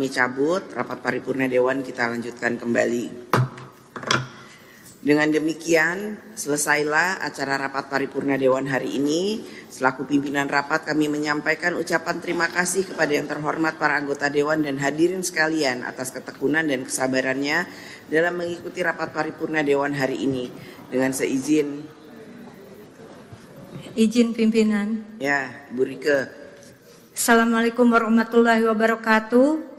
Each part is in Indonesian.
Kami cabut, rapat paripurna Dewan kita lanjutkan kembali. Dengan demikian, selesailah acara rapat paripurna Dewan hari ini. Selaku pimpinan rapat, kami menyampaikan ucapan terima kasih kepada yang terhormat para anggota Dewan dan hadirin sekalian atas ketekunan dan kesabarannya dalam mengikuti rapat paripurna Dewan hari ini. Dengan seizin. Izin pimpinan. Ya, Bu Rike. Assalamualaikum warahmatullahi wabarakatuh.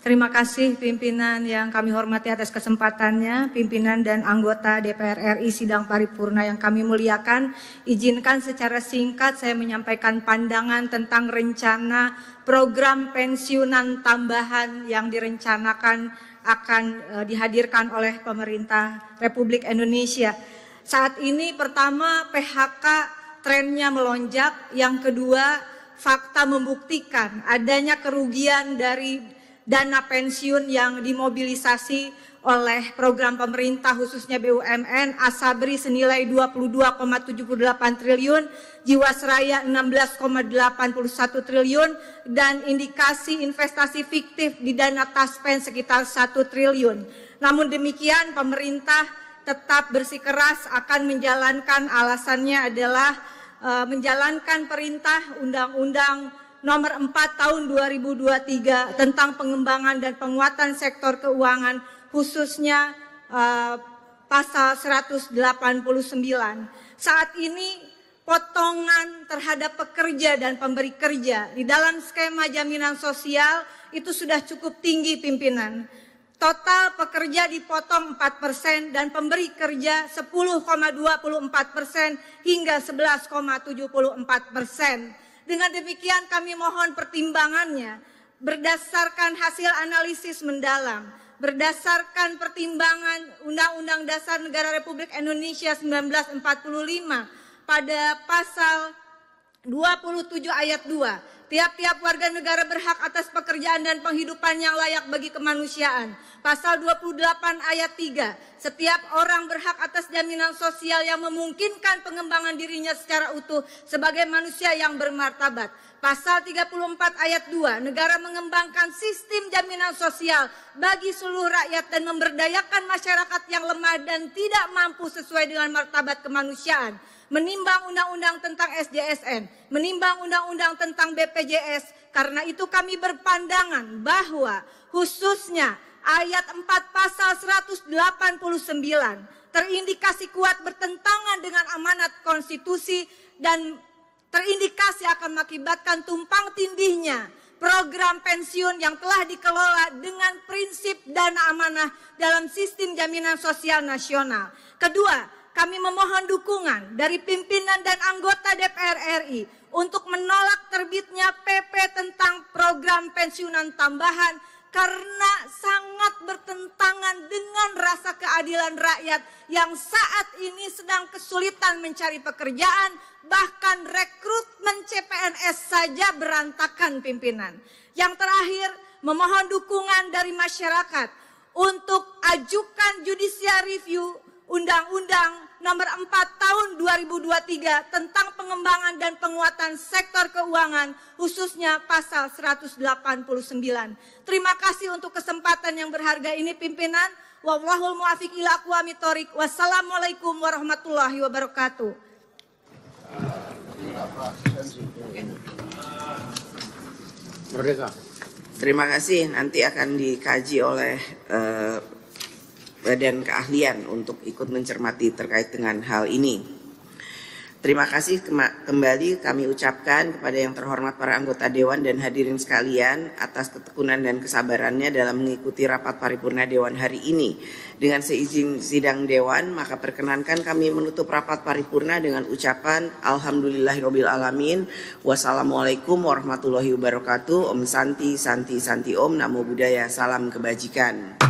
Terima kasih pimpinan yang kami hormati atas kesempatannya, pimpinan dan anggota DPR RI sidang paripurna yang kami muliakan. Izinkan secara singkat saya menyampaikan pandangan tentang rencana program pensiunan tambahan yang direncanakan akan e, dihadirkan oleh pemerintah Republik Indonesia. Saat ini pertama PHK trennya melonjak, yang kedua fakta membuktikan adanya kerugian dari dana pensiun yang dimobilisasi oleh program pemerintah khususnya BUMN Asabri senilai 22,78 triliun, Jiwasraya 16,81 triliun dan indikasi investasi fiktif di dana Taspen sekitar 1 triliun. Namun demikian pemerintah tetap bersikeras akan menjalankan alasannya adalah e, menjalankan perintah undang-undang nomor 4 tahun 2023 tentang pengembangan dan penguatan sektor keuangan khususnya uh, pasal 189. Saat ini potongan terhadap pekerja dan pemberi kerja di dalam skema jaminan sosial itu sudah cukup tinggi pimpinan. Total pekerja dipotong 4 persen dan pemberi kerja 10,24 persen hingga 11,74 persen. Dengan demikian kami mohon pertimbangannya berdasarkan hasil analisis mendalam, berdasarkan pertimbangan Undang-Undang Dasar Negara Republik Indonesia 1945 pada pasal 27 ayat 2. Tiap-tiap warga negara berhak atas pekerjaan dan penghidupan yang layak bagi kemanusiaan. Pasal 28 ayat 3. Setiap orang berhak atas jaminan sosial yang memungkinkan pengembangan dirinya secara utuh sebagai manusia yang bermartabat. Pasal 34 ayat 2, negara mengembangkan sistem jaminan sosial bagi seluruh rakyat dan memberdayakan masyarakat yang lemah dan tidak mampu sesuai dengan martabat kemanusiaan. Menimbang undang-undang tentang SJSN, menimbang undang-undang tentang BPJS, karena itu kami berpandangan bahwa khususnya ayat 4 pasal 189 terindikasi kuat bertentangan dengan amanat konstitusi dan terindikasi akan mengakibatkan tumpang tindihnya program pensiun yang telah dikelola dengan prinsip dana amanah dalam sistem jaminan sosial nasional. Kedua, kami memohon dukungan dari pimpinan dan anggota DPR RI untuk menolak terbitnya PP tentang program pensiunan tambahan karena sangat bertentangan dengan rasa keadilan rakyat yang saat ini sedang kesulitan mencari pekerjaan, bahkan rekrutmen CPNS saja berantakan pimpinan. Yang terakhir, memohon dukungan dari masyarakat untuk ajukan judicial review undang-undang nomor 4 tahun 2023 tentang pengembangan dan penguatan sektor keuangan khususnya pasal 189. Terima kasih untuk kesempatan yang berharga ini pimpinan. Wallahul muwafiq ila Wassalamualaikum warahmatullahi wabarakatuh. Terima kasih. Nanti akan dikaji oleh uh, badan eh, keahlian untuk ikut mencermati terkait dengan hal ini. Terima kasih kembali kami ucapkan kepada yang terhormat para anggota dewan dan hadirin sekalian atas ketekunan dan kesabarannya dalam mengikuti rapat paripurna dewan hari ini. Dengan seizin sidang dewan, maka perkenankan kami menutup rapat paripurna dengan ucapan alhamdulillahirabbil alamin. Wassalamualaikum warahmatullahi wabarakatuh. Om Santi, Santi, Santi Om, Namo Buddhaya, salam kebajikan.